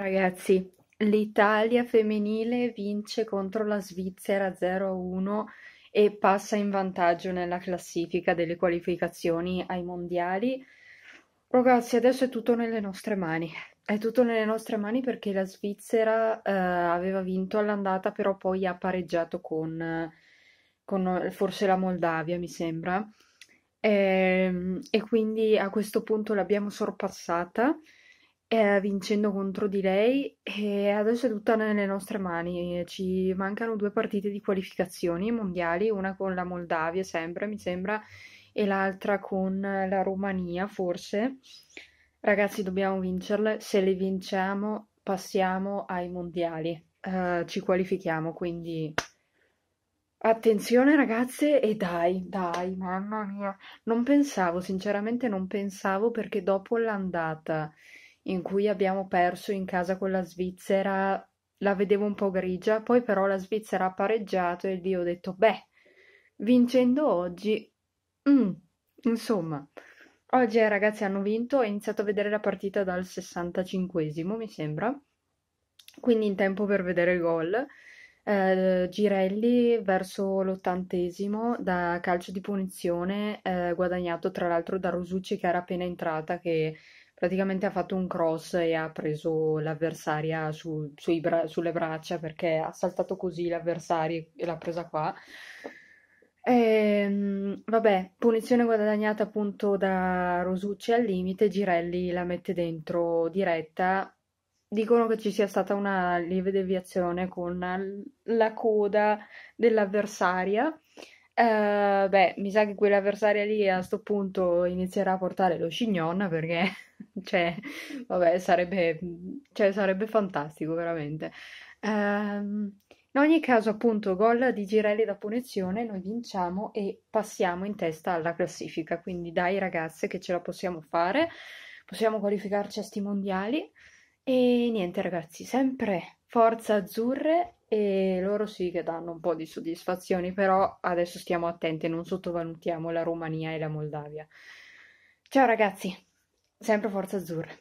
Ragazzi, l'Italia femminile vince contro la Svizzera 0-1 e passa in vantaggio nella classifica delle qualificazioni ai mondiali. Ragazzi, adesso è tutto nelle nostre mani. È tutto nelle nostre mani perché la Svizzera eh, aveva vinto all'andata, però poi ha pareggiato con, con forse la Moldavia, mi sembra. E, ehm, e quindi a questo punto l'abbiamo sorpassata eh, vincendo contro di lei e adesso è tutta nelle nostre mani. Ci mancano due partite di qualificazioni mondiali, una con la Moldavia sempre, mi sembra, e l'altra con la Romania, forse. Ragazzi, dobbiamo vincerle, se le vinciamo passiamo ai mondiali. Eh, ci qualifichiamo, quindi Attenzione ragazze e dai, dai, mamma mia. Non pensavo, sinceramente non pensavo perché dopo l'andata in cui abbiamo perso in casa con la Svizzera, la vedevo un po' grigia, poi però la Svizzera ha pareggiato e lì ho detto, beh, vincendo oggi, mm, insomma, oggi i eh, ragazzi hanno vinto, ho iniziato a vedere la partita dal 65 mi sembra, quindi in tempo per vedere il gol. Eh, Girelli verso l'ottantesimo da calcio di punizione eh, guadagnato tra l'altro da Rosucci che era appena entrata che praticamente ha fatto un cross e ha preso l'avversaria su, bra- sulle braccia perché ha saltato così l'avversario e l'ha presa qua. E, ehm, vabbè, punizione guadagnata appunto da Rosucci al limite, Girelli la mette dentro diretta. Dicono che ci sia stata una lieve deviazione con la coda dell'avversaria. Uh, beh, mi sa che quell'avversaria lì a sto punto inizierà a portare lo scignon perché cioè, vabbè, sarebbe, cioè, sarebbe fantastico, veramente. Ehm, in ogni caso, appunto, gol di Girelli da punizione, noi vinciamo e passiamo in testa alla classifica. Quindi dai ragazze che ce la possiamo fare, possiamo qualificarci a sti mondiali. E niente ragazzi, sempre forza azzurre e loro sì che danno un po' di soddisfazioni, però adesso stiamo attenti e non sottovalutiamo la Romania e la Moldavia. Ciao ragazzi! sempre Forza Azzurra.